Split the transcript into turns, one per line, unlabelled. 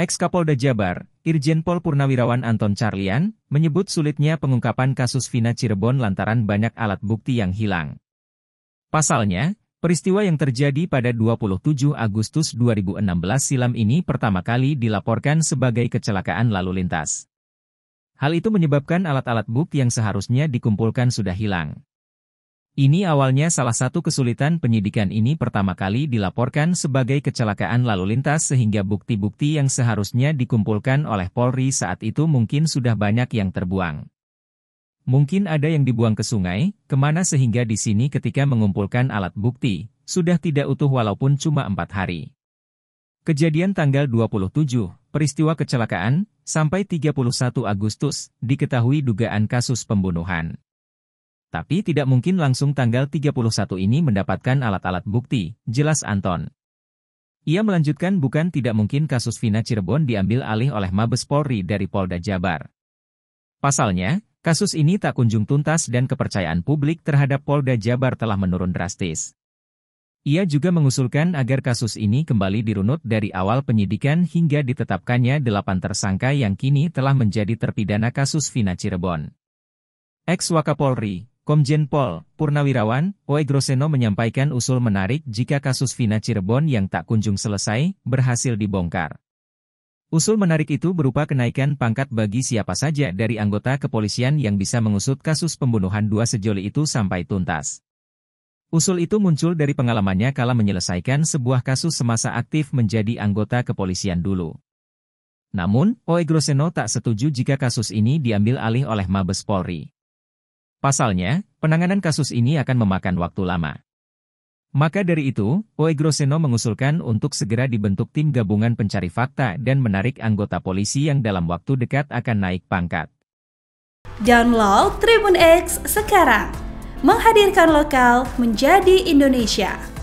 Ex-Kapolda Jabar, Irjen Pol Purnawirawan Anton Carlian, menyebut sulitnya pengungkapan kasus Vina Cirebon lantaran banyak alat bukti yang hilang. Pasalnya, peristiwa yang terjadi pada 27 Agustus 2016 silam ini pertama kali dilaporkan sebagai kecelakaan lalu lintas. Hal itu menyebabkan alat-alat bukti yang seharusnya dikumpulkan sudah hilang. Ini awalnya salah satu kesulitan penyidikan ini pertama kali dilaporkan sebagai kecelakaan lalu lintas sehingga bukti-bukti yang seharusnya dikumpulkan oleh Polri saat itu mungkin sudah banyak yang terbuang. Mungkin ada yang dibuang ke sungai, kemana sehingga di sini ketika mengumpulkan alat bukti, sudah tidak utuh walaupun cuma empat hari. Kejadian tanggal 27, peristiwa kecelakaan, sampai 31 Agustus, diketahui dugaan kasus pembunuhan. Tapi tidak mungkin langsung tanggal 31 ini mendapatkan alat-alat bukti, jelas Anton. Ia melanjutkan bukan tidak mungkin kasus Vina Cirebon diambil alih oleh Mabes Polri dari Polda Jabar. Pasalnya, kasus ini tak kunjung tuntas dan kepercayaan publik terhadap Polda Jabar telah menurun drastis. Ia juga mengusulkan agar kasus ini kembali dirunut dari awal penyidikan hingga ditetapkannya delapan tersangka yang kini telah menjadi terpidana kasus Vina Cirebon. Ex Wakapolri, Komjen Pol Purnawirawan Oe Groseno menyampaikan usul menarik jika kasus Vina Cirebon yang tak kunjung selesai berhasil dibongkar. Usul menarik itu berupa kenaikan pangkat bagi siapa saja dari anggota kepolisian yang bisa mengusut kasus pembunuhan dua sejoli itu sampai tuntas. Usul itu muncul dari pengalamannya kala menyelesaikan sebuah kasus semasa aktif menjadi anggota kepolisian dulu. Namun, Oe Groseno tak setuju jika kasus ini diambil alih oleh Mabes Polri. Pasalnya, penanganan kasus ini akan memakan waktu lama. Maka dari itu, Oegroseno mengusulkan untuk segera dibentuk tim gabungan pencari fakta dan menarik anggota polisi yang dalam waktu dekat akan naik pangkat. Download Tribun X sekarang, menghadirkan lokal menjadi Indonesia.